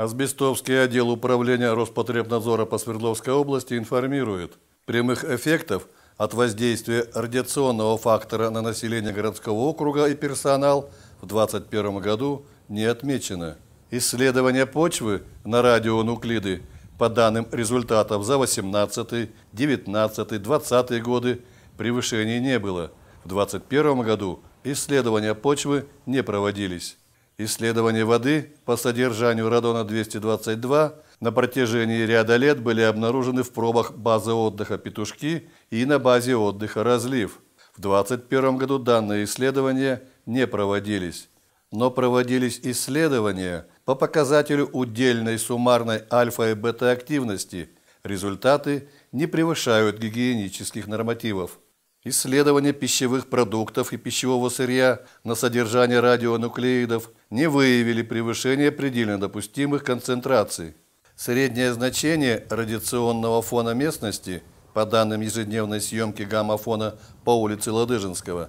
Асбестовский отдел управления Роспотребнадзора по Свердловской области информирует, прямых эффектов от воздействия радиационного фактора на население городского округа и персонал в 2021 году не отмечено. Исследование почвы на радионуклиды по данным результатов за 18, 19, 20 годы превышений не было. В 2021 году исследования почвы не проводились. Исследования воды по содержанию радона-222 на протяжении ряда лет были обнаружены в пробах базы отдыха «Петушки» и на базе отдыха «Разлив». В 2021 году данные исследования не проводились. Но проводились исследования по показателю удельной суммарной альфа и бета-активности. Результаты не превышают гигиенических нормативов. Исследования пищевых продуктов и пищевого сырья на содержание радионуклеидов не выявили превышения предельно допустимых концентраций. Среднее значение радиационного фона местности, по данным ежедневной съемки гаммафона по улице Ладыжинского,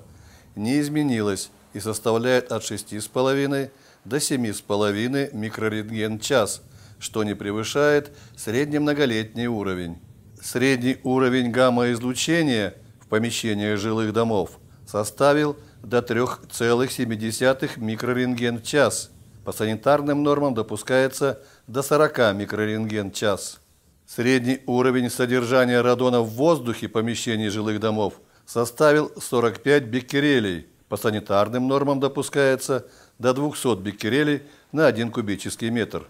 не изменилось и составляет от 6,5 до 7,5 микрорентген час, что не превышает среднемноголетний уровень. Средний уровень гамма-излучения – помещения жилых домов составил до 3,7 микрорентген в час. По санитарным нормам допускается до 40 микрорентген в час. Средний уровень содержания радона в воздухе помещений жилых домов составил 45 биккерелей. По санитарным нормам допускается до 200 биккерелей на 1 кубический метр.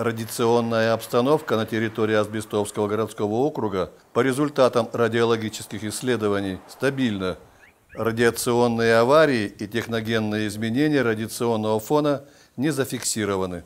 Радиационная обстановка на территории Азбестовского городского округа по результатам радиологических исследований стабильна. Радиационные аварии и техногенные изменения радиационного фона не зафиксированы.